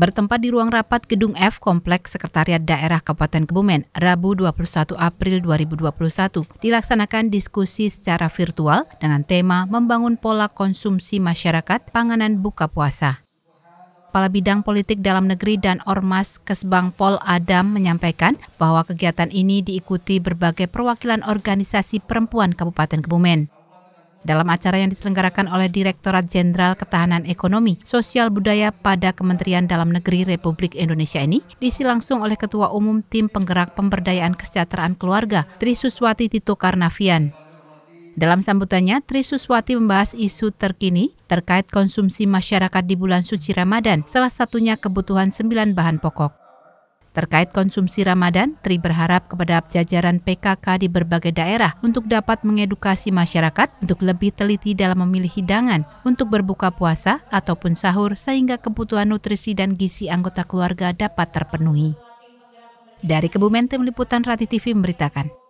Bertempat di ruang rapat Gedung F Kompleks Sekretariat Daerah Kabupaten Kebumen, Rabu 21 April 2021, dilaksanakan diskusi secara virtual dengan tema Membangun Pola Konsumsi Masyarakat Panganan Buka Puasa. Kepala Bidang Politik Dalam Negeri dan Ormas Kesbang Pol Adam menyampaikan bahwa kegiatan ini diikuti berbagai perwakilan organisasi perempuan Kabupaten Kebumen dalam acara yang diselenggarakan oleh Direktorat Jenderal Ketahanan Ekonomi, Sosial Budaya pada Kementerian Dalam Negeri Republik Indonesia ini diisi langsung oleh Ketua Umum Tim Penggerak Pemberdayaan Kesejahteraan Keluarga, Tri Suswati Tito Karnavian. Dalam sambutannya, Tri Suswati membahas isu terkini terkait konsumsi masyarakat di bulan suci Ramadan, salah satunya kebutuhan sembilan bahan pokok. Terkait konsumsi Ramadan, Tri berharap kepada jajaran PKK di berbagai daerah untuk dapat mengedukasi masyarakat untuk lebih teliti dalam memilih hidangan untuk berbuka puasa ataupun sahur sehingga kebutuhan nutrisi dan gizi anggota keluarga dapat terpenuhi. Dari Kebumen Tim Liputan Rati TV memberitakan.